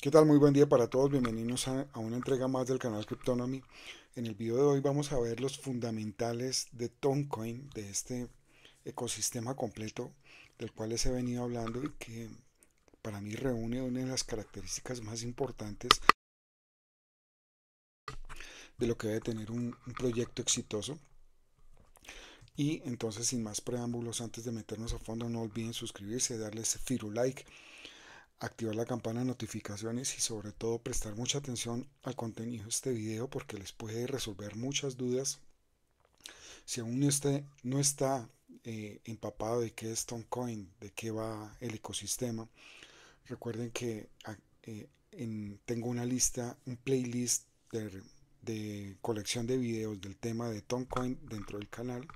¿Qué tal? Muy buen día para todos. Bienvenidos a, una entrega más del canal Cryptonomy. En el video de hoy vamos a ver los fundamentales de Toncoin, de este ecosistema completo del cual les he venido hablando y que para mí reúne una de las características más importantes de lo que debe tener un, proyecto exitoso. Y entonces, sin más preámbulos, antes de meternos a fondo, no olviden suscribirse, darle ese firulike like activar la campana de notificaciones y sobre todo prestar mucha atención al contenido de este video porque les puede resolver muchas dudas. Si aún no, este no está eh, empapado de qué es Toncoin, de qué va el ecosistema, recuerden que ah, eh, tengo una lista, un playlist de, colección de videos del tema de Toncoin dentro del canal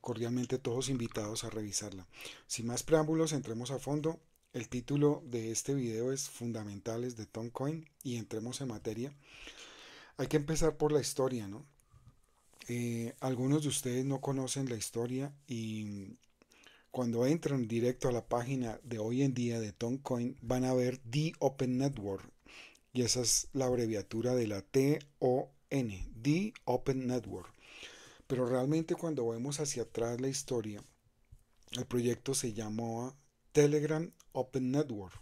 cordialmente todos invitados a revisarla. Sin más preámbulos, entremos a fondo el título de este video es Fundamentales de Tom y entremos en materia. Hay que empezar por la historia, ¿no? Eh, algunos de ustedes no conocen la historia y cuando entran directo a la página de hoy en día de Tom van a ver The Open Network y esa es la abreviatura de la T-O-N, The Open Network. Pero realmente cuando vemos hacia atrás la historia, el proyecto se llamó Telegram Open Network.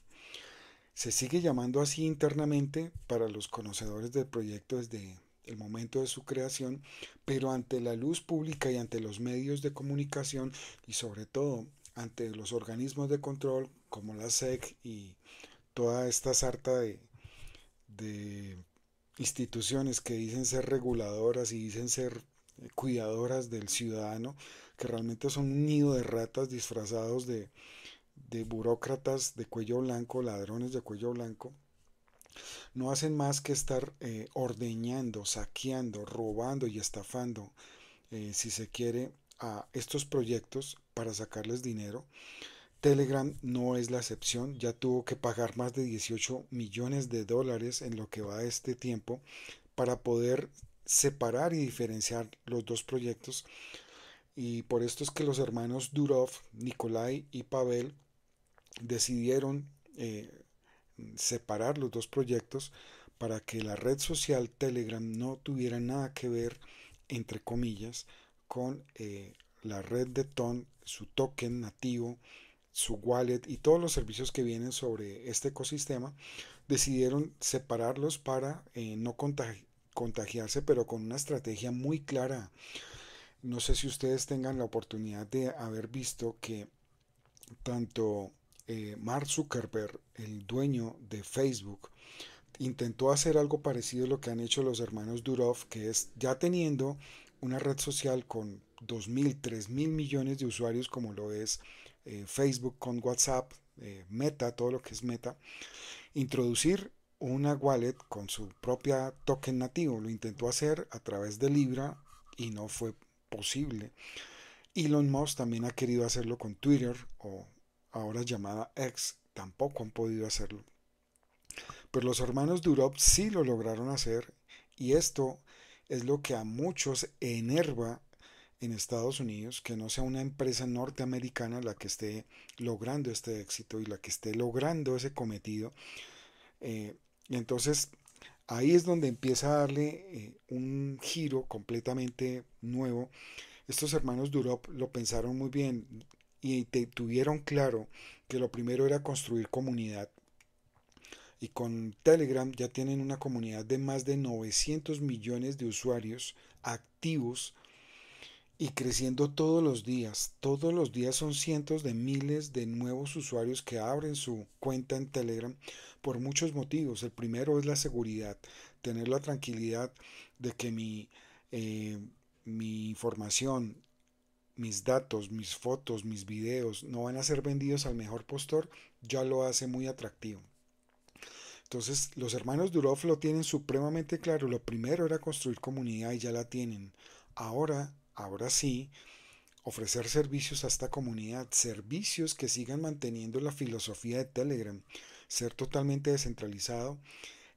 Se sigue llamando así internamente para los conocedores del proyecto desde el momento de su creación, pero ante la luz pública y ante los medios de comunicación y sobre todo ante los organismos de control como la SEC y toda esta sarta de, instituciones que dicen ser reguladoras y dicen ser cuidadoras del ciudadano, que realmente son un nido de ratas disfrazados de, de burócratas de cuello blanco, ladrones de cuello blanco, no hacen más que estar eh, ordeñando, saqueando, robando y estafando, eh, si se quiere, a estos proyectos para sacarles dinero. Telegram no es la excepción, ya tuvo que pagar más de 18 millones de dólares en lo que va este tiempo para poder separar y diferenciar los dos proyectos. Y por esto es que los hermanos Durov, Nikolai y Pavel decidieron eh, separar los dos proyectos para que la red social Telegram no tuviera nada que ver, entre comillas, con eh, la red de Ton, su token nativo, su wallet y todos los servicios que vienen sobre este ecosistema, decidieron separarlos para eh, no contagiarse, pero con una estrategia muy clara. No sé si ustedes tengan la oportunidad de haber visto que tanto eh, Mark Zuckerberg, el dueño de Facebook, intentó hacer algo parecido a lo que han hecho los hermanos Durov, que es ya teniendo una red social con 2.000, 3.000 millones de usuarios como lo es eh, Facebook con WhatsApp, eh, Meta, todo lo que es Meta, introducir una wallet con su propia token nativo. Lo intentó hacer a través de Libra y no fue posible. Elon Musk también ha querido hacerlo con Twitter o ahora llamada X, tampoco han podido hacerlo. Pero los hermanos durop sí lo lograron hacer y esto es lo que a muchos enerva en Estados Unidos, que no sea una empresa norteamericana la que esté logrando este éxito y la que esté logrando ese cometido. Eh, y entonces ahí es donde empieza a darle eh, un giro completamente nuevo. Estos hermanos Durop lo pensaron muy bien y tuvieron claro que lo primero era construir comunidad. Y con Telegram ya tienen una comunidad de más de 900 millones de usuarios activos y creciendo todos los días. Todos los días son cientos de miles de nuevos usuarios que abren su cuenta en Telegram por muchos motivos. El primero es la seguridad, tener la tranquilidad de que mi, eh, mi información, mis datos, mis fotos, mis videos no van a ser vendidos al mejor postor, ya lo hace muy atractivo. Entonces, los hermanos Durov lo tienen supremamente claro. Lo primero era construir comunidad y ya la tienen. Ahora, ahora sí, ofrecer servicios a esta comunidad, servicios que sigan manteniendo la filosofía de Telegram, ser totalmente descentralizado,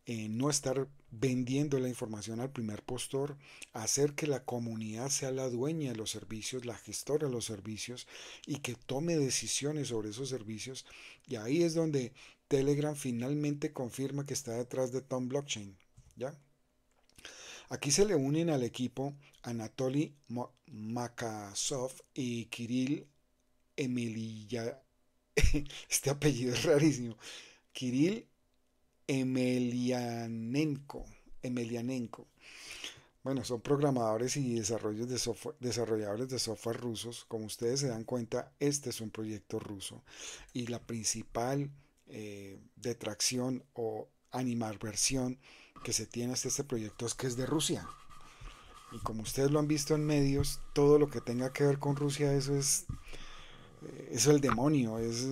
eh, no estar vendiendo la información al primer postor, hacer que la comunidad sea la dueña de los servicios, la gestora de los servicios y que tome decisiones sobre esos servicios. Y ahí es donde Telegram finalmente confirma que está detrás de Tom Blockchain. ¿ya? Aquí se le unen al equipo Anatoly Makasov y Kirill Emilia Este apellido es rarísimo. Kirill Emelianenko. Emelianenko. Bueno, son programadores y desarrolladores de software rusos. Como ustedes se dan cuenta, este es un proyecto ruso y la principal eh, detracción o versión que se tiene hasta este proyecto es que es de Rusia. Y como ustedes lo han visto en medios, todo lo que tenga que ver con Rusia, eso es es el demonio. Es...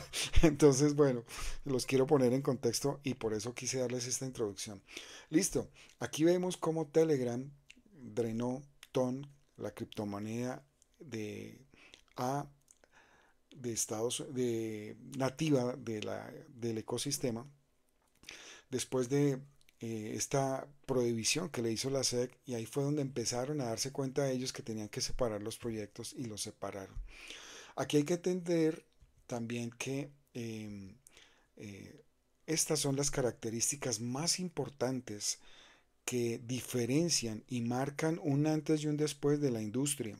Entonces, bueno, los quiero poner en contexto y por eso quise darles esta introducción. Listo, aquí vemos cómo Telegram drenó TON, la criptomoneda de A de Estados de nativa de del ecosistema después de eh, esta prohibición que le hizo la SEC y ahí fue donde empezaron a darse cuenta de ellos que tenían que separar los proyectos y los separaron Aquí hay que entender también que em, eh, estas son las características más importantes que diferencian y marcan un antes y un después de la industria.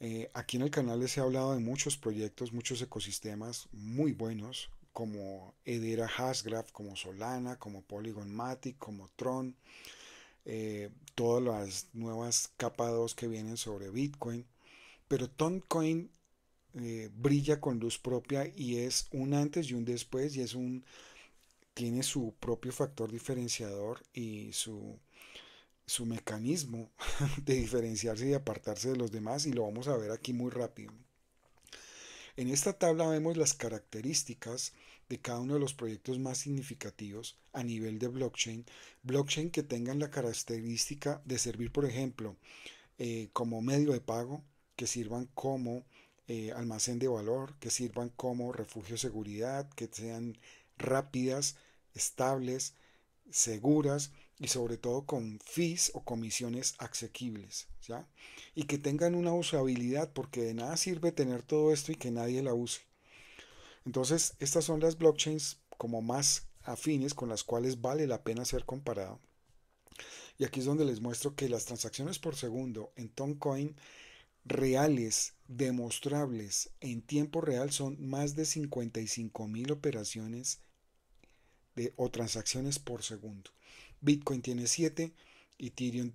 Eh, aquí en el canal les he hablado de muchos proyectos, muchos ecosistemas muy buenos, como Edera Hasgraph, como Solana, como Polygon Matic, como Tron, eh, todas las nuevas capa 2 que vienen sobre Bitcoin pero Tom eh, brilla con luz propia y es un antes y un después y es un tiene su propio factor diferenciador y su, mecanismo de diferenciarse y apartarse de los demás y lo vamos a ver aquí muy rápido. En esta tabla vemos las características de cada uno de los proyectos más significativos a nivel de blockchain. Blockchain que tengan la característica de servir, por ejemplo, eh, como medio de pago, que sirvan como eh, almacén de valor, que sirvan como refugio de seguridad, que sean rápidas, estables, seguras y sobre todo con fees o comisiones asequibles, ¿ya? Y que tengan una usabilidad porque de nada sirve tener todo esto y que nadie la use. Entonces, estas son las blockchains como más afines con las cuales vale la pena ser comparado. Y aquí es donde les muestro que las transacciones por segundo en Toncoin reales, demostrables en tiempo real son más de 55 operaciones de, o transacciones por segundo. Bitcoin tiene 7, eh,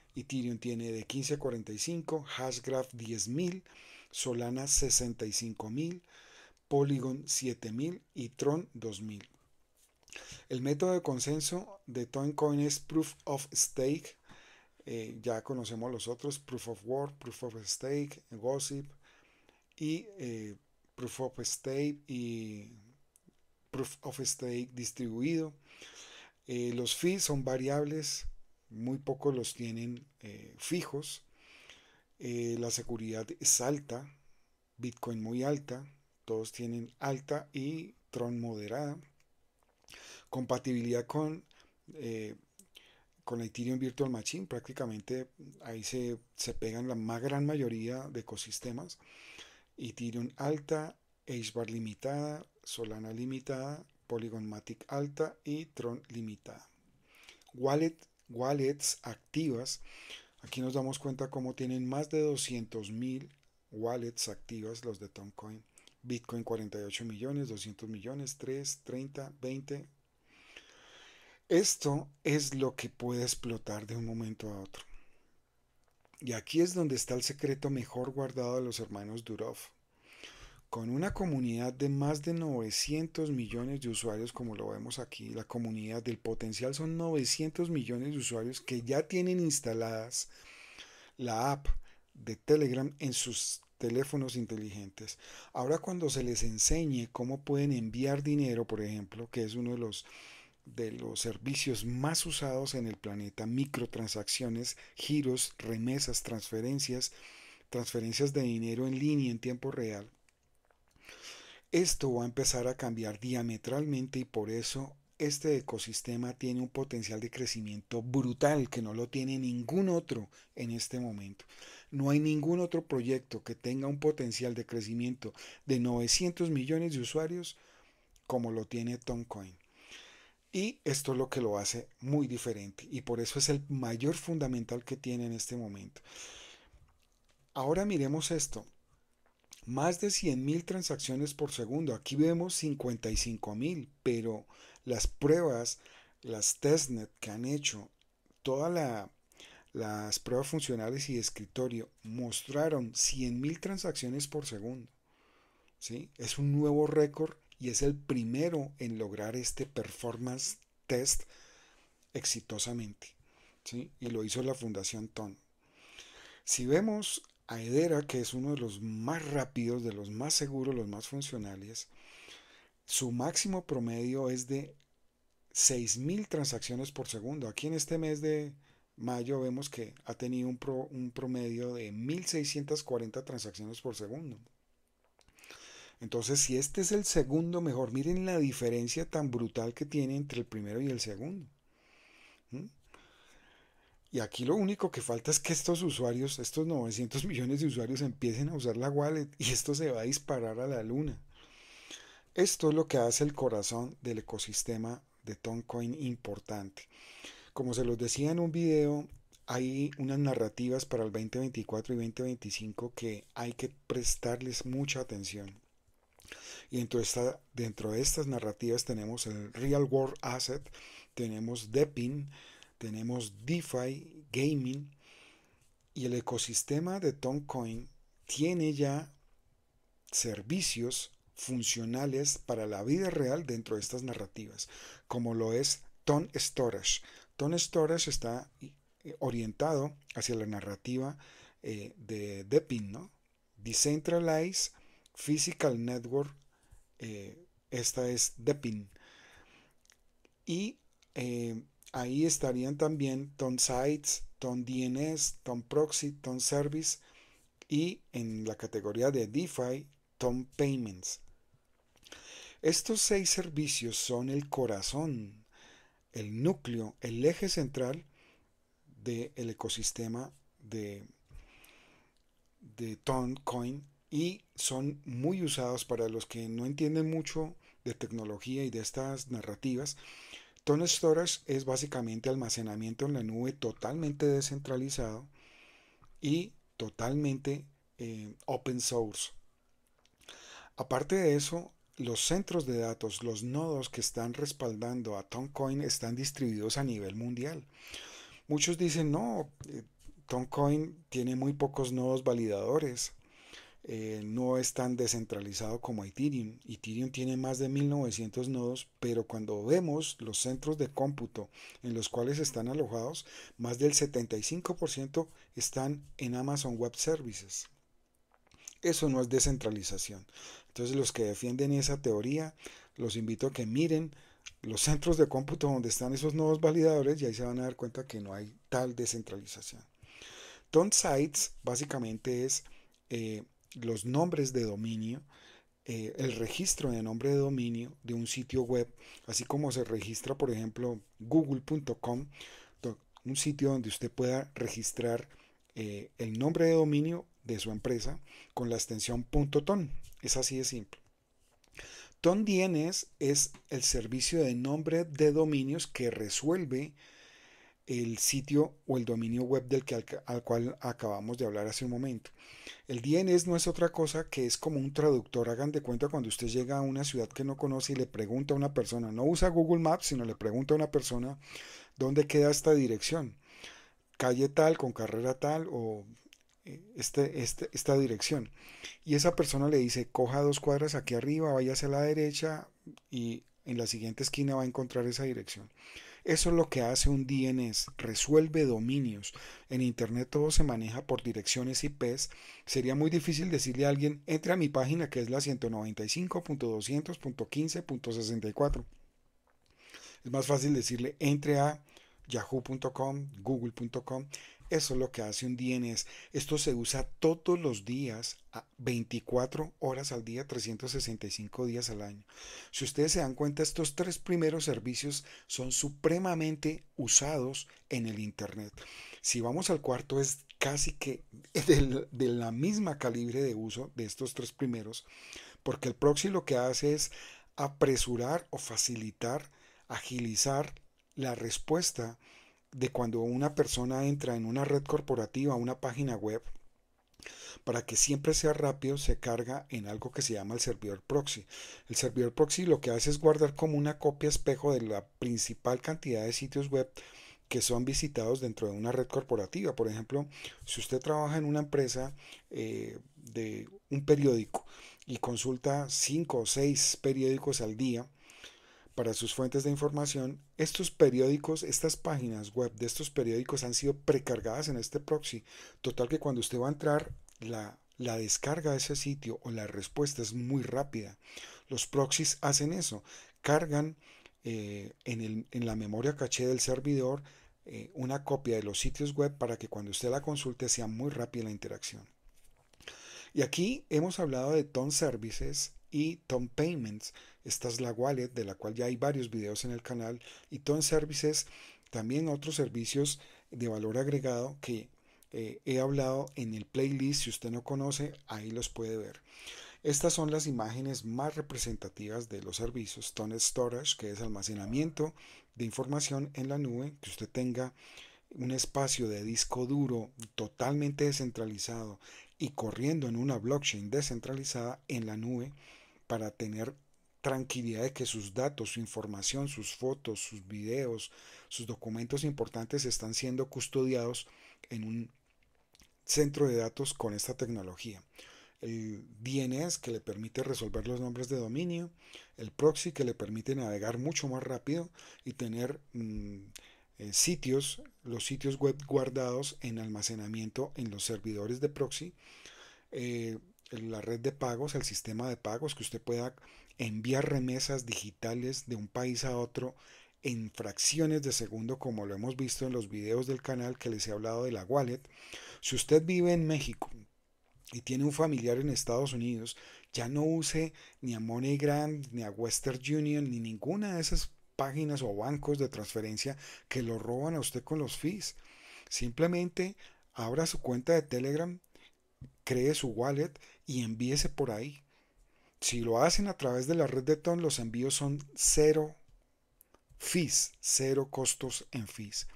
Ethereum, tiene de 15 a 45, Hashgraph 10.000, Solana 65.000, Polygon 7.000 y Tron 2.000. El método de consenso de Toncoin es Proof of Stake eh, ya conocemos los otros, Proof of Work, Proof of Stake, Gossip y eh, Proof of Stake y Proof of Stake distribuido. Eh, los fees son variables, muy pocos los tienen fijos. la seguridad es alta, Bitcoin muy alta, todos tienen alta y Tron moderada. Compatibilidad con con la Ethereum Virtual Machine prácticamente mm, ahí se, pegan la más gran mayoría de ecosistemas. Ethereum alta, HBAR limitada, Solana limitada, Polygon alta y Tron limitada. Wallet, wallets activas. Aquí nos damos cuenta cómo tienen más de 200.000 wallets activas los de Tomcoin. Bitcoin 48 millones, 200 millones, 3, 30, 20, esto es lo que puede explotar de un momento a otro. Y aquí es donde está el secreto mejor guardado de los hermanos Durov. Con una comunidad de más de 900 millones de usuarios, como lo vemos aquí, la comunidad del potencial son 900 millones de usuarios que ya tienen instaladas la app de Telegram en sus teléfonos inteligentes. Ahora cuando se les enseñe cómo pueden enviar dinero, por ejemplo, que es uno de los de los servicios más usados en el planeta, microtransacciones, giros, remesas, transferencias, transferencias de dinero en línea en tiempo real. Esto va a empezar a cambiar diametralmente y por eso este ecosistema tiene un potencial de crecimiento brutal que no lo tiene ningún otro en este momento. No hay ningún otro proyecto que tenga un potencial de crecimiento de 900 millones de usuarios como lo tiene TomCoin y esto es lo que lo hace muy diferente y por eso es el mayor fundamental que tiene en este momento. Ahora miremos esto. Más de 100.000 transacciones por segundo. Aquí vemos 55.000, pero las pruebas, las testnet que han hecho, todas las pruebas funcionales y de escritorio mostraron 100.000 transacciones por segundo. ¿sí? Es un nuevo récord y es el primero en lograr este performance test exitosamente. Y lo hizo la Fundación TON. Si vemos a Edera, que es uno de los más rápidos, de los más seguros, los más funcionales, su máximo promedio es de 6.000 transacciones por segundo. Aquí en este mes de mayo vemos que ha tenido un, un promedio de 1.640 transacciones por segundo. Entonces, si este es el segundo mejor, miren la diferencia tan brutal que tiene entre el primero y el segundo. Y aquí lo único que falta es que estos usuarios, estos 900 millones de usuarios empiecen a usar la wallet y esto se va a disparar a la luna. Esto es lo que hace el corazón del ecosistema de Toncoin importante. Como se los decía en un video, hay unas narrativas para el 2024 y 2025 que hay que prestarles mucha atención. Y dentro de, dentro de estas narrativas tenemos el Real World Asset, tenemos DePIN, tenemos DeFi, Gaming, y el ecosistema de Toncoin tiene ya servicios funcionales para la vida real dentro de estas narrativas, como lo es Ton Storage. Ton Storage está eh, orientado hacia la narrativa eh, de Depin, ¿no? Decentralized Physical Network eh, esta es Depin. Y eh, ahí estarían también Ton Sites, Ton DNS, Ton Proxy, Ton Service y en la categoría de DeFi, Ton Payments. Estos seis servicios son el corazón, el núcleo, el eje central del ecosistema de, de Ton Coin y son muy usados para los que no entienden mucho de tecnología y de estas narrativas. Tone Storage es básicamente almacenamiento en la nube totalmente descentralizado y totalmente eh, open source. Aparte de eso, los centros de datos, los nodos que están respaldando a Toncoin están distribuidos a nivel mundial. Muchos dicen, no, eh, Toncoin tiene muy pocos nodos validadores. Eh, no es tan descentralizado como Ethereum. Ethereum tiene más de 1900 nodos, pero cuando vemos los centros de cómputo en los cuales están alojados, más del 75% están en Amazon Web Services. Eso no es descentralización. Entonces los que defienden esa teoría, los invito a que miren los centros de cómputo donde están esos nodos validadores y ahí se van a dar cuenta que no hay tal descentralización. Tonsites Sites básicamente es eh, los nombres de dominio, eh, el registro de nombre de dominio de un sitio web, así como se registra, por ejemplo, google.com, un sitio donde usted pueda registrar eh, el nombre de dominio de su empresa con la extensión .ton. Es así de simple. TonDNS es el servicio de nombre de dominios que resuelve el sitio o el dominio web del que al, cual acabamos de hablar hace un momento. El DNS no es otra cosa que es como un traductor. Hagan de cuenta cuando usted llega a una ciudad que no conoce y le pregunta a una persona, no usa Google Maps, sino le pregunta a una persona dónde queda esta dirección, calle tal, con carrera tal o eh, este, este, esta dirección. Y esa persona le dice, coja dos cuadras aquí arriba, váyase a la derecha y en la siguiente esquina va a encontrar esa dirección. Eso es lo que hace un DNS, resuelve dominios. En Internet todo se maneja por direcciones IPs. Sería muy difícil decirle a alguien, entre a mi página que es la 195.200.15.64. Es más fácil decirle, entre a yahoo.com, google.com eso es lo que hace un DNS. Esto se usa todos los días, 24 ah, horas al día, 365 días al año. Si ustedes se dan cuenta, estos tres primeros servicios son supremamente usados en el Internet. Si vamos al cuarto, es casi que de, la misma calibre de uso de estos tres primeros, porque el proxy lo que hace es apresurar o facilitar, agilizar la respuesta de cuando una persona entra en una red corporativa, una página web, para que siempre sea rápido, se carga en algo que se llama el servidor proxy. El servidor proxy lo que hace es guardar como una copia espejo de la principal cantidad de sitios web que son visitados dentro de una red corporativa. Por ejemplo, si usted trabaja en una empresa eh, de un periódico y consulta 5 o 6 periódicos al día, para sus fuentes de información, estos periódicos, estas páginas web de estos periódicos han sido precargadas en este proxy. Total que cuando usted va a entrar, la, descarga de ese sitio o la respuesta es muy rápida. Los proxies hacen eso, cargan eh, en, la memoria caché del servidor eh, una copia de los sitios web para que cuando usted la consulte sea muy rápida la interacción. Y aquí hemos hablado de Ton Services y Tom Payments. Esta es la wallet de la cual ya hay varios videos en el canal y Ton Services también otros servicios de valor agregado que eh, he hablado en el playlist. Si usted no conoce, ahí los puede ver. Estas son las imágenes más representativas de los servicios. Ton Storage, que es almacenamiento de información en la nube, que usted tenga un espacio de disco duro totalmente descentralizado y corriendo en una blockchain descentralizada en la nube para tener tranquilidad de que sus datos, su información, sus fotos, sus videos, sus documentos importantes están siendo custodiados en un centro de datos con esta tecnología. El DNS que le permite resolver los nombres de dominio, el proxy que le permite navegar mucho más rápido y tener mm, eh, sitios, los sitios web guardados en almacenamiento en los servidores de proxy. Eh, la red de pagos, el sistema de pagos, que usted pueda enviar remesas digitales de un país a otro en fracciones de segundo, como lo hemos visto en los videos del canal que les he hablado de la wallet. Si usted vive en México y tiene un familiar en Estados Unidos, ya no use ni a MoneyGram, ni a Western Union, ni ninguna de esas páginas o bancos de transferencia que lo roban a usted con los fees. Simplemente abra su cuenta de Telegram, cree su wallet y envíese por ahí. Si lo hacen a través de la red de Ton, los envíos son cero fees, cero costos en fees.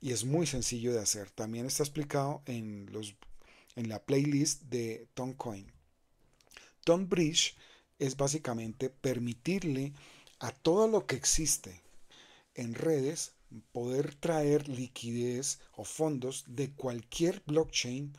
Y es muy sencillo de hacer. También está explicado en, los, en la playlist de Toncoin. ton Bridge es básicamente permitirle a todo lo que existe en redes poder traer liquidez o fondos de cualquier blockchain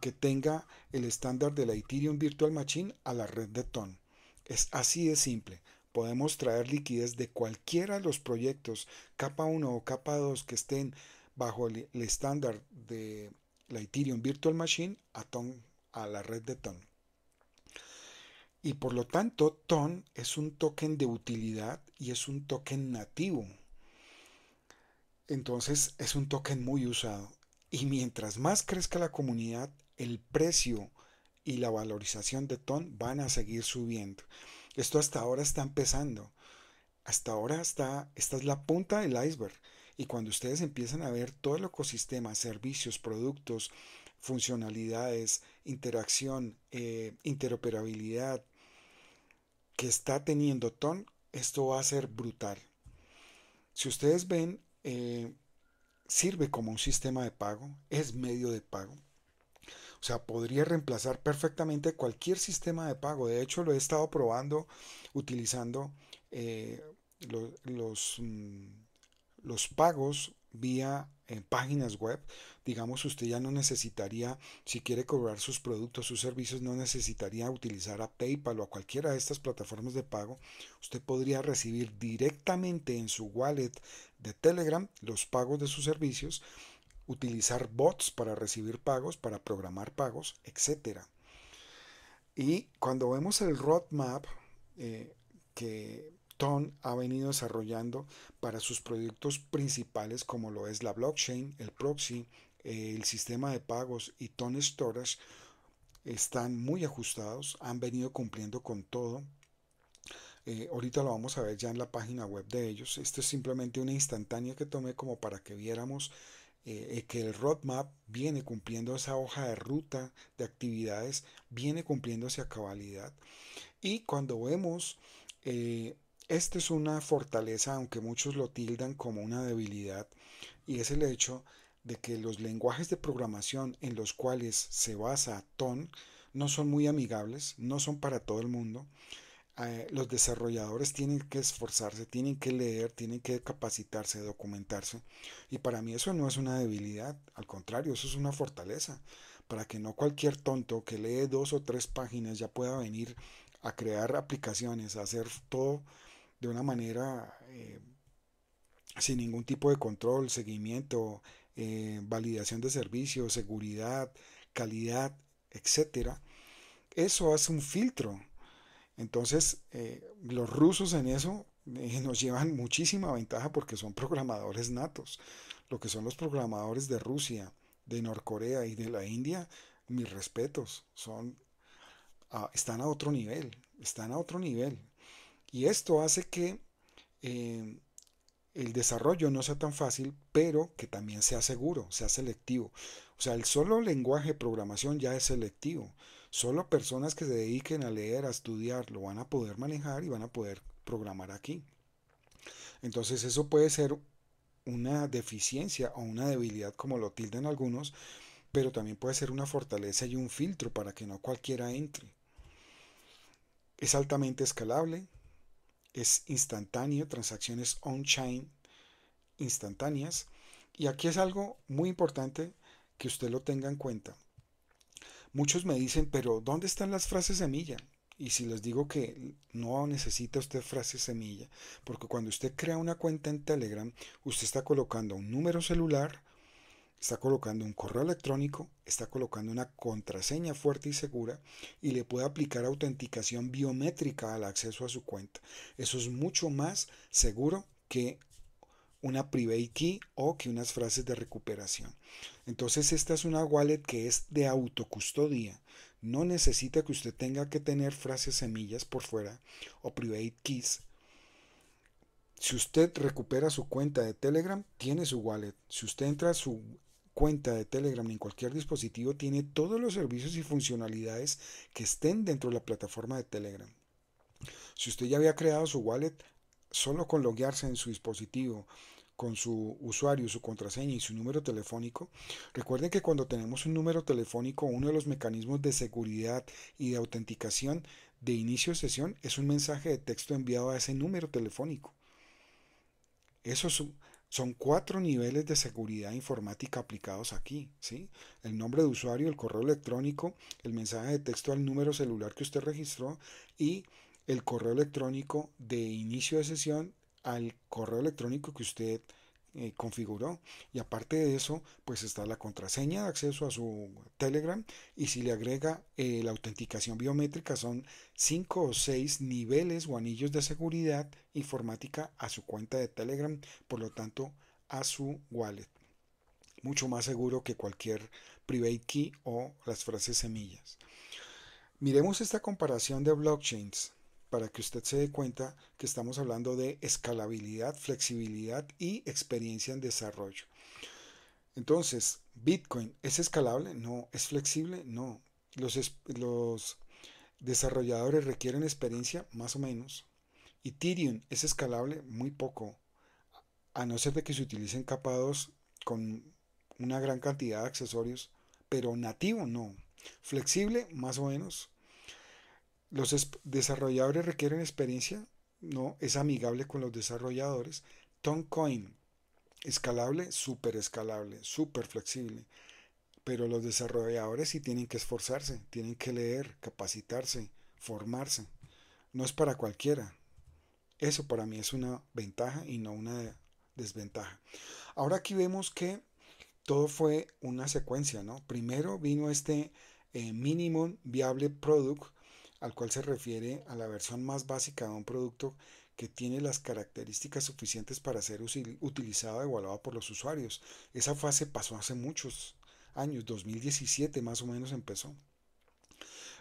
que tenga el estándar de la Ethereum Virtual Machine a la red de Ton. Es así de simple. Podemos traer liquidez de cualquiera de los proyectos capa 1 o capa 2 que estén bajo el estándar de la Ethereum Virtual Machine a, Ton, a la red de Ton. Y por lo tanto, Ton es un token de utilidad y es un token nativo. Entonces es un token muy usado. Y mientras más crezca la comunidad, el precio y la valorización de Ton van a seguir subiendo. Esto hasta ahora está empezando. Hasta ahora está, esta es la punta del iceberg. Y cuando ustedes empiezan a ver todo el ecosistema, servicios, productos, funcionalidades, interacción, eh, interoperabilidad que está teniendo Ton, esto va a ser brutal. Si ustedes ven, eh, sirve como un sistema de pago, es medio de pago. O sea, podría reemplazar perfectamente cualquier sistema de pago. De hecho, lo he estado probando utilizando eh, los, mm, los pagos vía en eh, páginas web, digamos, usted ya no necesitaría, si quiere cobrar sus productos, sus servicios, no necesitaría utilizar a PayPal o a cualquiera de estas plataformas de pago. Usted podría recibir directamente en su wallet de Telegram los pagos de sus servicios utilizar bots para recibir pagos, para programar pagos, etc. Y cuando vemos el roadmap eh, que Ton ha venido desarrollando para sus proyectos principales como lo es la blockchain, el proxy, eh, el sistema de pagos y Ton Storage, están muy ajustados, han venido cumpliendo con todo. Eh, ahorita lo vamos a ver ya en la página web de ellos. Esto es simplemente una instantánea que tomé como para que viéramos eh, eh, que el roadmap viene cumpliendo esa hoja de ruta de actividades, viene cumpliéndose a cabalidad. Y cuando vemos, eh, esta es una fortaleza, aunque muchos lo tildan como una debilidad, y es el hecho de que los lenguajes de programación en los cuales se basa TON no son muy amigables, no son para todo el mundo. Eh, los desarrolladores tienen que esforzarse, tienen que leer, tienen que capacitarse, documentarse. Y para mí eso no es una debilidad, al contrario, eso es una fortaleza, para que no cualquier tonto que lee dos o tres páginas ya pueda venir a crear aplicaciones, a hacer todo de una manera eh, sin ningún tipo de control, seguimiento, eh, validación de servicios, seguridad, calidad, etcétera. Eso hace un filtro entonces, eh, los rusos en eso eh, nos llevan muchísima ventaja porque son programadores natos. Lo que son los programadores de Rusia, de Norcorea y de la India, mis respetos, son, ah, están a otro nivel, están a otro nivel. Y esto hace que eh, el desarrollo no sea tan fácil, pero que también sea seguro, sea selectivo. O sea, el solo lenguaje de programación ya es selectivo. Solo personas que se dediquen a leer, a estudiar, lo van a poder manejar y van a poder programar aquí. Entonces eso puede ser una deficiencia o una debilidad como lo tilden algunos, pero también puede ser una fortaleza y un filtro para que no cualquiera entre. Es altamente escalable, es instantáneo, transacciones on-chain instantáneas. Y aquí es algo muy importante que usted lo tenga en cuenta. Muchos me dicen, pero ¿dónde están las frases semilla? Y si les digo que no necesita usted frases semilla, porque cuando usted crea una cuenta en Telegram, usted está colocando un número celular, está colocando un correo electrónico, está colocando una contraseña fuerte y segura y le puede aplicar autenticación biométrica al acceso a su cuenta. Eso es mucho más seguro que una private key o que unas frases de recuperación. Entonces esta es una wallet que es de autocustodia. No necesita que usted tenga que tener frases semillas por fuera o private keys. Si usted recupera su cuenta de Telegram, tiene su wallet. Si usted entra a su cuenta de Telegram en cualquier dispositivo, tiene todos los servicios y funcionalidades que estén dentro de la plataforma de Telegram. Si usted ya había creado su wallet, solo con loguearse en su dispositivo con su usuario, su contraseña y su número telefónico. Recuerden que cuando tenemos un número telefónico, uno de los mecanismos de seguridad y de autenticación de inicio de sesión es un mensaje de texto enviado a ese número telefónico. Esos son cuatro niveles de seguridad informática aplicados aquí, ¿sí? El nombre de usuario, el correo electrónico, el mensaje de texto al número celular que usted registró y el correo electrónico de inicio de sesión al correo electrónico que usted eh, configuró y aparte de eso pues está la contraseña de acceso a su telegram y si le agrega eh, la autenticación biométrica son cinco o seis niveles o anillos de seguridad informática a su cuenta de telegram por lo tanto a su wallet mucho más seguro que cualquier private key o las frases semillas miremos esta comparación de blockchains para que usted se dé cuenta que estamos hablando de escalabilidad, flexibilidad y experiencia en desarrollo. Entonces, Bitcoin es escalable, no, es flexible, no. Los, desarrolladores requieren experiencia, más o menos. Y Ethereum es escalable, muy poco, a no ser de que se utilicen capados con una gran cantidad de accesorios, pero nativo no. Flexible, más o menos, los desarrolladores requieren experiencia, no es amigable con los desarrolladores. Toncoin, escalable, súper escalable, súper flexible. Pero los desarrolladores sí tienen que esforzarse, tienen que leer, capacitarse, formarse. No es para cualquiera. Eso para mí es una ventaja y no una desventaja. Ahora aquí vemos que todo fue una secuencia, ¿no? Primero vino este eh, Minimum Viable Product al cual se refiere a la versión más básica de un producto que tiene las características suficientes para ser utilizado o evaluado por los usuarios. Esa fase pasó hace muchos años, 2017 más o menos empezó.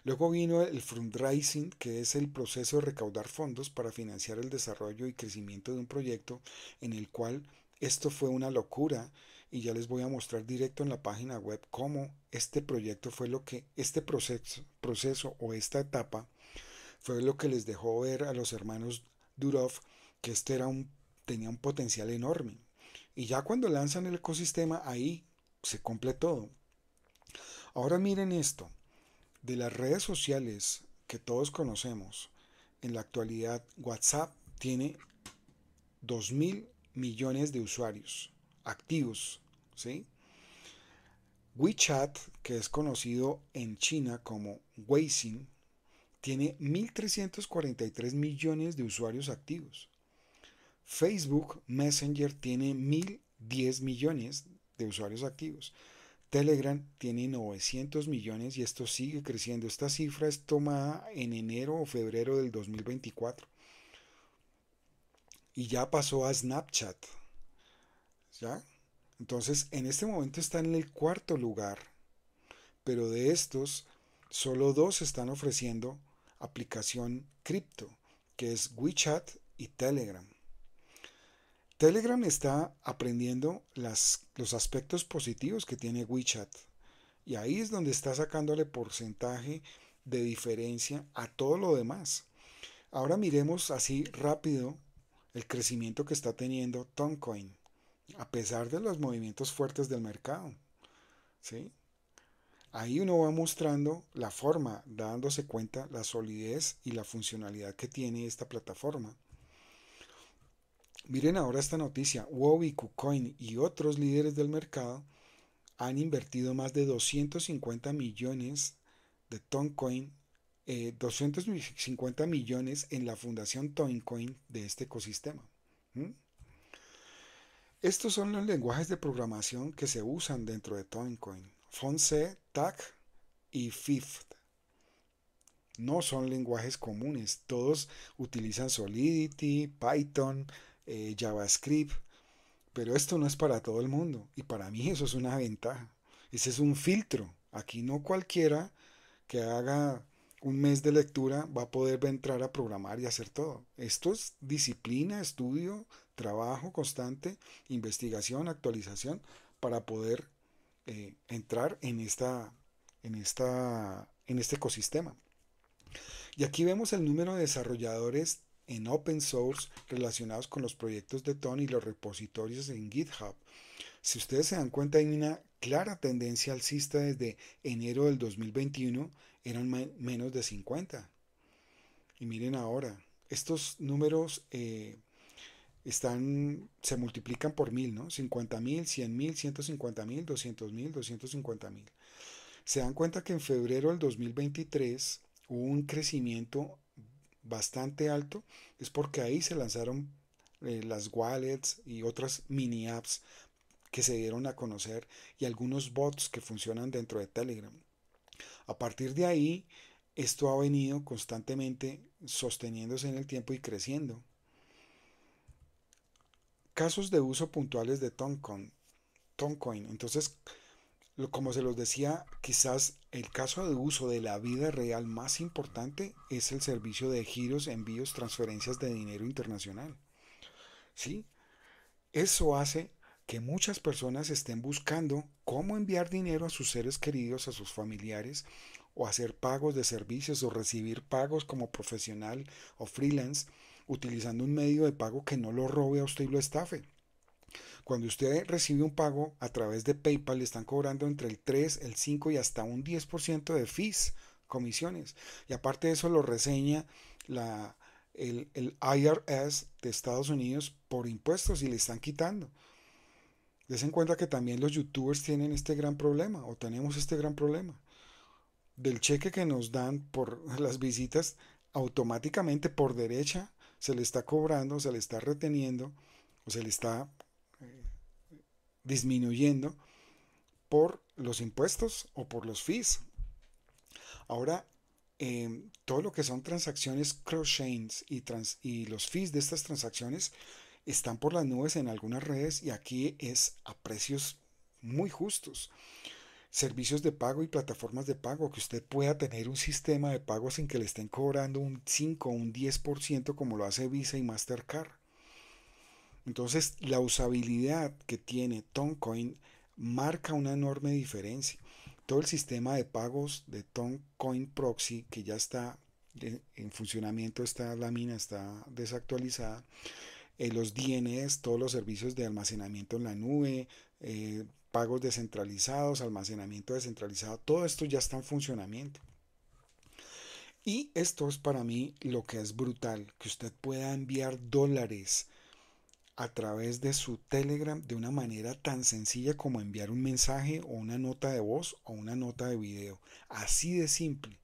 Luego vino el fundraising, que es el proceso de recaudar fondos para financiar el desarrollo y crecimiento de un proyecto en el cual esto fue una locura y ya les voy a mostrar directo en la página web cómo este proyecto fue lo que, este proceso, o esta etapa fue lo que les dejó ver a los hermanos Durov que este era un, tenía un potencial enorme. Y ya cuando lanzan el ecosistema, ahí se cumple todo. Ahora miren esto, de las redes sociales que todos conocemos, en la actualidad WhatsApp tiene 2 mil millones de usuarios activos ¿sí? WeChat, que es conocido en China como Weixin, tiene 1.343 millones de usuarios activos. Facebook Messenger tiene 1.010 millones de usuarios activos. Telegram tiene 900 millones y esto sigue creciendo. Esta cifra es tomada en enero o febrero del 2024. Y ya pasó a Snapchat. ¿Ya? Entonces, en este momento está en el cuarto lugar, pero de estos, solo dos están ofreciendo aplicación cripto, que es WeChat y Telegram. Telegram está aprendiendo los aspectos positivos que tiene WeChat. Y ahí es donde está sacándole porcentaje de diferencia a todo lo demás. Ahora miremos así rápido el crecimiento que está teniendo Toncoin a pesar de los movimientos fuertes del mercado. ¿sí? Ahí uno va mostrando la forma, dándose cuenta la solidez y la funcionalidad que tiene esta plataforma. Miren ahora esta noticia, Huobi, KuCoin y otros líderes del mercado han invertido más de 250 millones de Toncoin, 250 eh, millones en la fundación Toncoin de este ecosistema. Estos son los lenguajes de programación que se usan dentro de Toincoin. Fonse, TAC y Fifth. No son lenguajes comunes. Todos utilizan Solidity, Python, eh, JavaScript. Pero esto no es para todo el mundo. Y para mí eso es una ventaja. Ese es un filtro. Aquí no cualquiera que haga un mes de lectura va a poder entrar a programar y hacer todo. Esto es disciplina, estudio, trabajo constante, investigación, actualización, para poder eh, entrar en, esta, en, esta, en este ecosistema. Y aquí vemos el número de desarrolladores en open source relacionados con los proyectos de Tony y los repositorios en GitHub. Si ustedes se dan cuenta, hay una clara tendencia alcista desde enero del 2021, eran menos de 50. Y miren ahora, estos números eh, están, se multiplican por mil, ¿no? 50 mil, 100 mil, 150 mil, 200 mil, 250 mil. Se dan cuenta que en febrero del 2023 hubo un crecimiento bastante alto, es porque ahí se lanzaron eh, las wallets y otras mini apps que se dieron a conocer y algunos bots que funcionan dentro de Telegram. A partir de ahí, esto ha venido constantemente sosteniéndose en el tiempo y creciendo. Casos de uso puntuales de Toncoin. Entonces, como se los decía, quizás el caso de uso de la vida real más importante es el servicio de giros, envíos, transferencias de dinero internacional. ¿Sí? Eso hace que muchas personas estén buscando cómo enviar dinero a sus seres queridos, a sus familiares, o hacer pagos de servicios o recibir pagos como profesional o freelance utilizando un medio de pago que no lo robe a usted y lo estafe. Cuando usted recibe un pago a través de PayPal, le están cobrando entre el 3, el 5 y hasta un 10% de fees, comisiones. Y aparte de eso lo reseña la, el, el, IRS de Estados Unidos por impuestos y le están quitando. Des en cuenta que también los youtubers tienen este gran problema o tenemos este gran problema. Del cheque que nos dan por las visitas, automáticamente por derecha se le está cobrando, se le está reteniendo o se le está eh, disminuyendo por los impuestos o por los fees. Ahora, em, todo lo que son transacciones cross y los fees de estas transacciones están por las nubes en algunas redes y aquí es a precios muy justos servicios de pago y plataformas de pago, que usted pueda tener un sistema de pagos en que le estén cobrando un 5 o un 10% como lo hace Visa y Mastercard. Entonces, la usabilidad que tiene Toncoin marca una enorme diferencia. Todo el sistema de pagos de Toncoin Proxy, que ya está en funcionamiento, está la mina está desactualizada, eh, los DNS, todos los servicios de almacenamiento en la nube, eh, pagos descentralizados, almacenamiento descentralizado, todo esto ya está en funcionamiento. Y esto es para mí lo que es brutal, que usted pueda enviar dólares a través de su Telegram de una manera tan sencilla como enviar un mensaje o una nota de voz o una nota de video. Así de simple.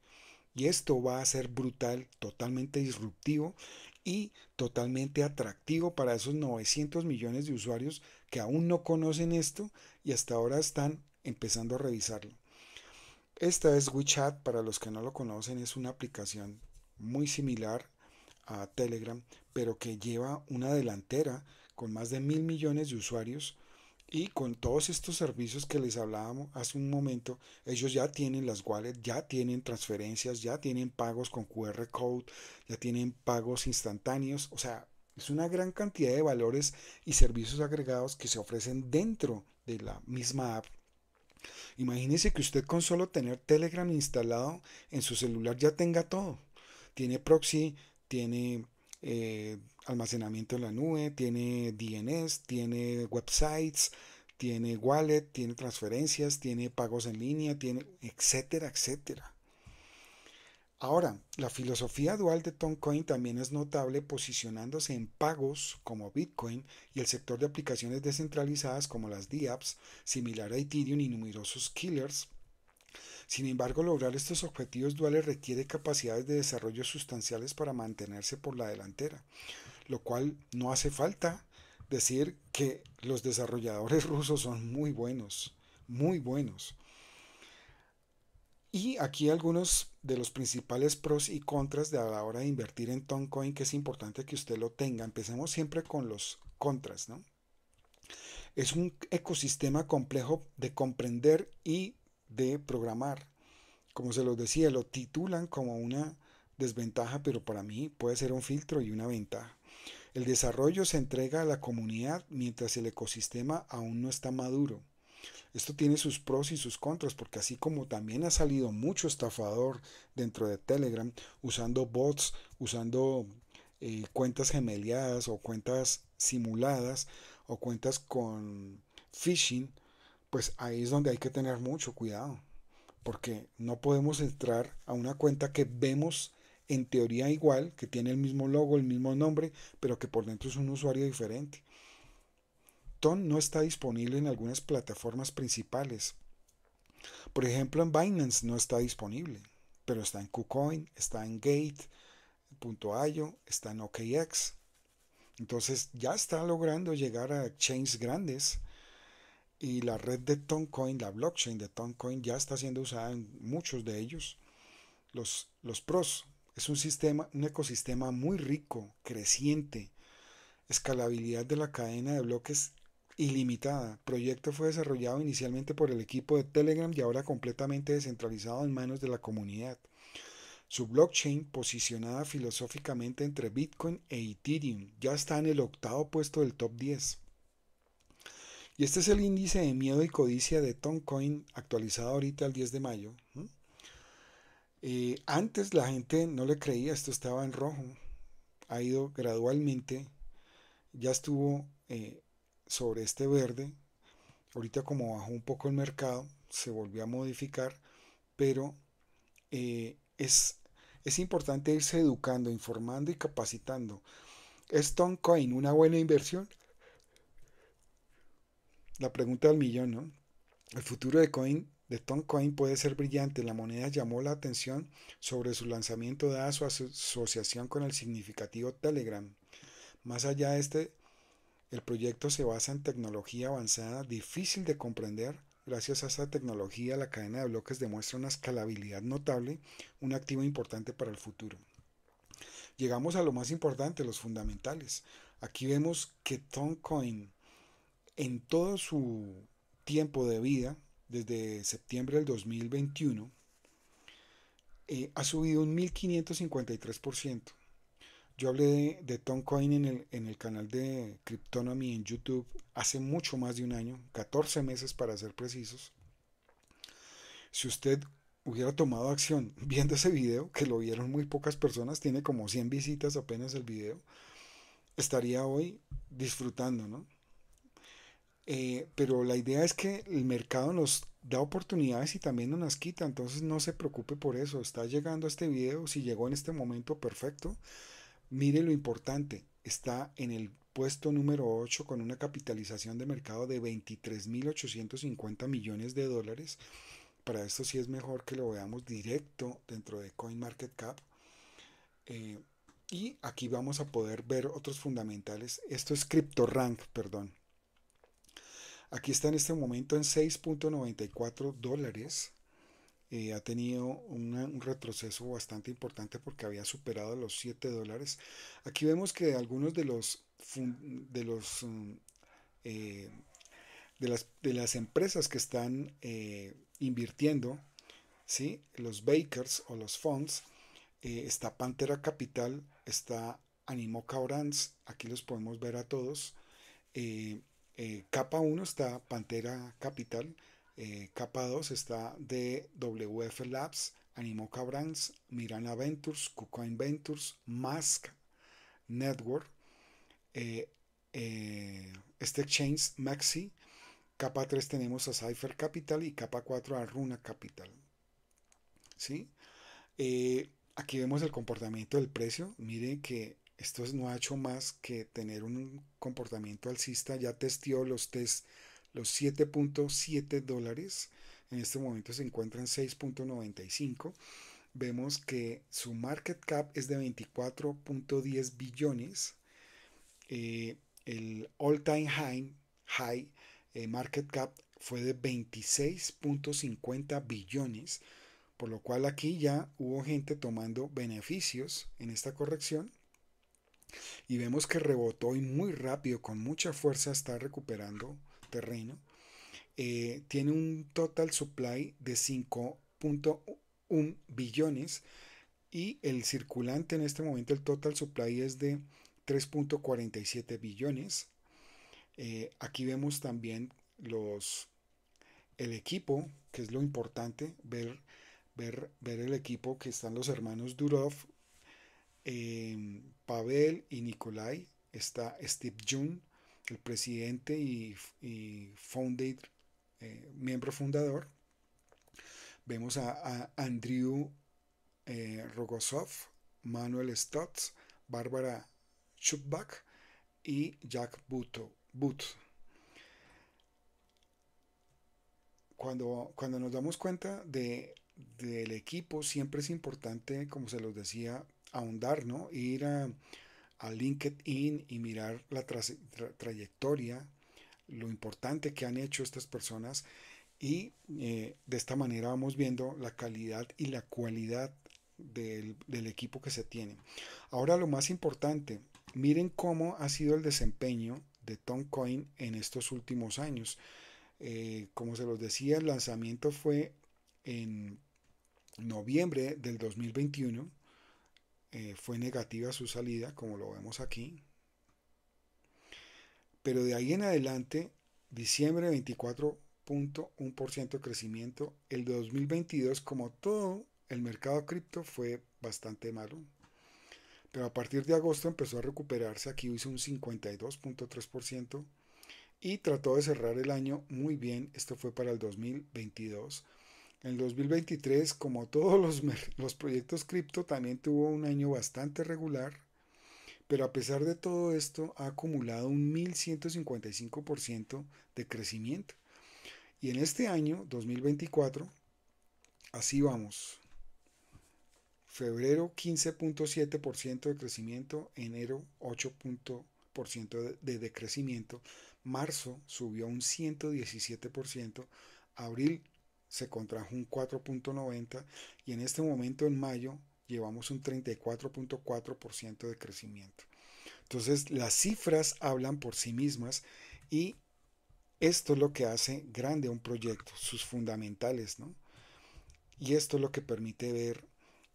Y esto va a ser brutal, totalmente disruptivo y totalmente atractivo para esos 900 millones de usuarios que aún no conocen esto y hasta ahora están empezando a revisarlo. Esta es WeChat, para los que no lo conocen, es una aplicación muy similar a Telegram, pero que lleva una delantera con más de mil millones de usuarios y con todos estos servicios que les hablábamos hace un momento, ellos ya tienen las wallets, ya tienen transferencias, ya tienen pagos con QR code, ya tienen pagos instantáneos, o sea, es una gran cantidad de valores y servicios agregados que se ofrecen dentro de la misma app. Imagínese que usted con solo tener Telegram instalado en su celular ya tenga todo. Tiene proxy, tiene eh, almacenamiento en la nube, tiene DNS, tiene websites, tiene wallet, tiene transferencias, tiene pagos en línea, tiene etcétera, etcétera. Ahora, la filosofía dual de Toncoin también es notable posicionándose en pagos como Bitcoin y el sector de aplicaciones descentralizadas como las DApps, similar a Ethereum y numerosos killers. Sin embargo, lograr estos objetivos duales requiere capacidades de desarrollo sustanciales para mantenerse por la delantera, lo cual no hace falta decir que los desarrolladores rusos son muy buenos, muy buenos. Y aquí algunos de los principales pros y contras de a la hora de invertir en Toncoin, que es importante que usted lo tenga. Empecemos siempre con los contras, ¿no? Es un ecosistema complejo de comprender y de programar. Como se los decía, lo titulan como una desventaja, pero para mí puede ser un filtro y una ventaja. El desarrollo se entrega a la comunidad mientras el ecosistema aún no está maduro. Esto tiene sus pros y sus contras, porque así como también ha salido mucho estafador dentro de Telegram, usando bots, usando eh, cuentas gemeliadas o cuentas simuladas o cuentas con phishing, pues ahí es donde hay que tener mucho cuidado, porque no podemos entrar a una cuenta que vemos en teoría igual, que tiene el mismo logo, el mismo nombre, pero que por dentro es un usuario diferente. Ton no está disponible en algunas plataformas principales. Por ejemplo, en Binance no está disponible, pero está en KuCoin, está en Gate.io, está en OKX. Entonces ya está logrando llegar a chains grandes y la red de Toncoin, la blockchain de Toncoin ya está siendo usada en muchos de ellos. Los, los pros, es un sistema, un ecosistema muy rico, creciente, escalabilidad de la cadena de bloques ilimitada. proyecto fue desarrollado inicialmente por el equipo de Telegram y ahora completamente descentralizado en manos de la comunidad. Su blockchain, posicionada filosóficamente entre Bitcoin e Ethereum, ya está en el octavo puesto del top 10. Y este es el índice de miedo y codicia de Toncoin actualizado ahorita el 10 de mayo. Eh, antes la gente no le creía, esto estaba en rojo. Ha ido gradualmente, ya estuvo eh, sobre este verde. Ahorita como bajó un poco el mercado, se volvió a modificar, pero eh, es, es importante irse educando, informando y capacitando. ¿Es Toncoin una buena inversión? La pregunta del millón, ¿no? El futuro de Coin de puede ser brillante. La moneda llamó la atención sobre su lanzamiento dada su asociación con el significativo Telegram. Más allá de este el proyecto se basa en tecnología avanzada difícil de comprender. Gracias a esta tecnología, la cadena de bloques demuestra una escalabilidad notable, un activo importante para el futuro. Llegamos a lo más importante, los fundamentales. Aquí vemos que Toncoin, en todo su tiempo de vida, desde septiembre del 2021, eh, ha subido un 1553%. Yo hablé de, Tom Coin en el, canal de Cryptonomy en YouTube hace mucho más de un año, 14 meses para ser precisos. Si usted hubiera tomado acción viendo ese video, que lo vieron muy pocas personas, tiene como 100 visitas apenas el video, estaría hoy disfrutando, ¿no? Eh, pero la idea es que el mercado nos da oportunidades y también nos quita, entonces no se preocupe por eso, está llegando este video, si llegó en este momento, perfecto Mire lo importante, está en el puesto número 8 con una capitalización de mercado de 23.850 millones de dólares. Para esto sí es mejor que lo veamos directo dentro de CoinMarketCap. Eh, y aquí vamos a poder ver otros fundamentales. Esto es CryptoRank, perdón. Aquí está en este momento en 6.94 dólares. Eh, ha tenido un retroceso bastante importante porque había superado los 7 dólares. Aquí vemos que algunos de los, de los mm, eh, de, las, empresas que están eh, invirtiendo, ¿sí? los bakers o los funds, está Pantera Capital, está Animoca Orans, aquí los podemos ver a todos. capa 1 está Pantera Capital, eh, capa 2 está de WF Labs, Animoca Brands, Mirana Ventures, KuCoin Ventures, Mask Network, este eh, eh, exchange Maxi, capa 3 tenemos a Cypher Capital y capa 4 a Runa Capital. ¿Sí? aquí vemos el comportamiento del precio. Miren que esto no ha hecho más que tener un comportamiento alcista. Ya testió los test los 7.7 dólares. En este momento se encuentran 6.95. Vemos que su market cap es de 24.10 billones. Eh, el all time high, eh, market cap fue de 26.50 billones. Por lo cual aquí ya hubo gente tomando beneficios en esta corrección. Y vemos que rebotó y muy rápido, con mucha fuerza, está recuperando terreno, eh, tiene un total supply de 5.1 billones y el circulante en este momento, el total supply es de 3.47 billones. Eh, aquí vemos también los, el equipo, que es lo importante, ver, ver, ver el equipo que están los hermanos Durov, eh, Pavel y Nikolai, está Steve June, el presidente y, y eh, miembro fundador. Vemos a, Andrew eh, rogozov Manuel Stotz, Bárbara Schuback y Jack Buto, But. Cuando, cuando nos damos cuenta de, del equipo, siempre es importante, como se los decía, ahondar, ¿no? Ir a a LinkedIn y mirar la trayectoria, lo importante que han hecho estas personas y eh, de esta manera vamos viendo la calidad y la cualidad del, equipo que se tiene. Ahora lo más importante, miren cómo ha sido el desempeño de Tom Coin en estos últimos años. Eh, como se los decía, el lanzamiento fue en noviembre del 2021 eh, fue negativa su salida, como lo vemos aquí. Pero de ahí en adelante, diciembre 24.1% de crecimiento. El 2022, como todo el mercado cripto, fue bastante malo. Pero a partir de agosto empezó a recuperarse. Aquí hizo un 52.3% y trató de cerrar el año muy bien. Esto fue para el 2022 en el 2023, como todos los, los proyectos cripto, también tuvo un año bastante regular, pero a pesar de todo esto ha acumulado un 1155% de crecimiento. Y en este año, 2024, así vamos. Febrero 15.7% de crecimiento, enero 8.0% de decrecimiento, marzo subió un 117%, abril se contrajo un 4.90 y en este momento en mayo llevamos un 34.4% de crecimiento. Entonces las cifras hablan por sí mismas y esto es lo que hace grande un proyecto, sus fundamentales, ¿no? Y esto es lo que permite ver,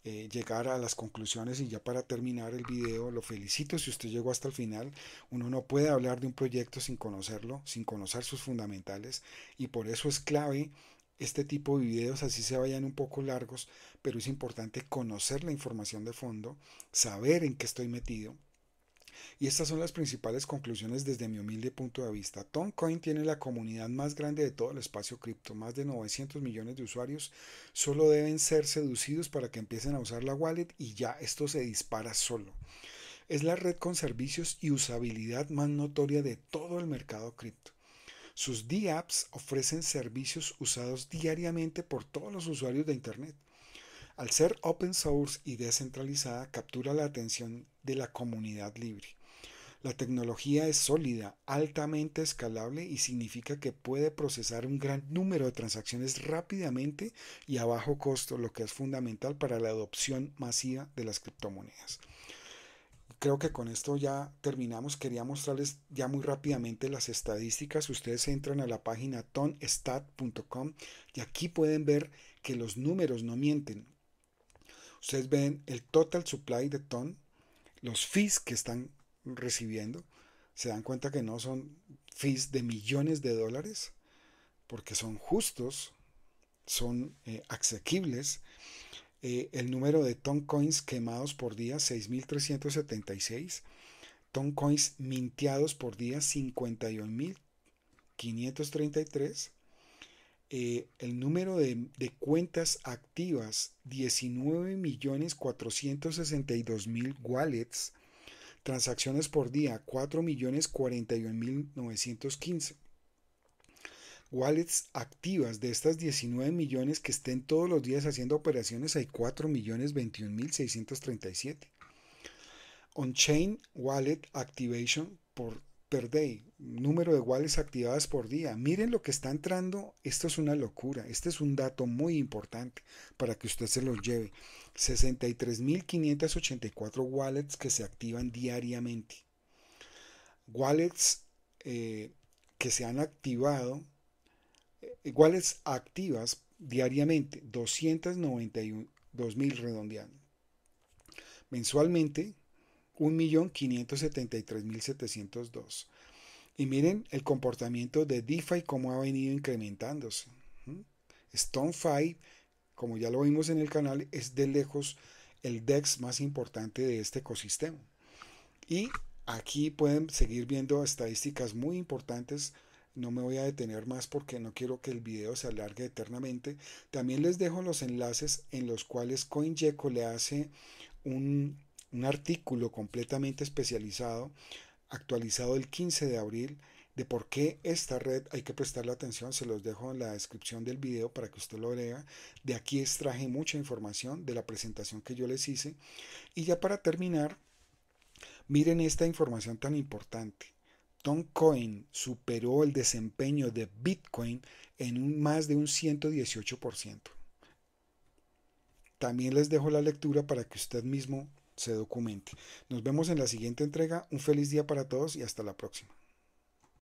eh, llegar a las conclusiones y ya para terminar el video, lo felicito si usted llegó hasta el final, uno no puede hablar de un proyecto sin conocerlo, sin conocer sus fundamentales y por eso es clave este tipo de videos, así se vayan un poco largos, pero es importante conocer la información de fondo, saber en qué estoy metido. Y estas son las principales conclusiones desde mi humilde punto de vista. TomCoin tiene la comunidad más grande de todo el espacio cripto, más de 900 millones de usuarios. Solo deben ser seducidos para que empiecen a usar la wallet y ya esto se dispara solo. Es la red con servicios y usabilidad más notoria de todo el mercado cripto. Sus DApps ofrecen servicios usados diariamente por todos los usuarios de Internet. Al ser open source y descentralizada, captura la atención de la comunidad libre. La tecnología es sólida, altamente escalable y significa que puede procesar un gran número de transacciones rápidamente y a bajo costo, lo que es fundamental para la adopción masiva de las criptomonedas creo que con esto ya terminamos. Quería mostrarles ya muy rápidamente las estadísticas. Ustedes entran a la página tonstat.com y aquí pueden ver que los números no mienten. Ustedes ven el total supply de ton, los fees que están recibiendo. Se dan cuenta que no son fees de millones de dólares, porque son justos, son eh, asequibles eh, el número de ton coins quemados por día 6.376, ton coins minteados por día 51.533, eh, el número de, de cuentas activas 19.462.000 wallets, transacciones por día 4.041.915 wallets activas. De estas 19 millones que estén todos los días haciendo operaciones, hay 4 millones On-chain wallet activation por per day, número de wallets activadas por día. Miren lo que está entrando, esto es una locura, este es un dato muy importante para que usted se lo lleve. 63.584 wallets que se activan diariamente. Wallets eh, que se han activado eh, iguales activas diariamente, 291, mil redondeando. Mensualmente, 1.573.702. Y miren el comportamiento de DeFi, cómo ha venido incrementándose. StoneFi, como ya lo vimos en el canal, es de lejos el DEX más importante de este ecosistema. Y aquí pueden seguir viendo estadísticas muy importantes no me voy a detener más porque no quiero que el video se alargue eternamente. También les dejo los enlaces en los cuales CoinGecko le hace un, artículo completamente especializado, actualizado el 15 de abril, de por qué esta red hay que prestarle atención, se los dejo en la descripción del video para que usted lo lea. De aquí extraje mucha información de la presentación que yo les hice. Y ya para terminar, miren esta información tan importante. Coin superó el desempeño de Bitcoin en un más de un 118%. También les dejo la lectura para que usted mismo se documente. Nos vemos en la siguiente entrega. Un feliz día para todos y hasta la próxima.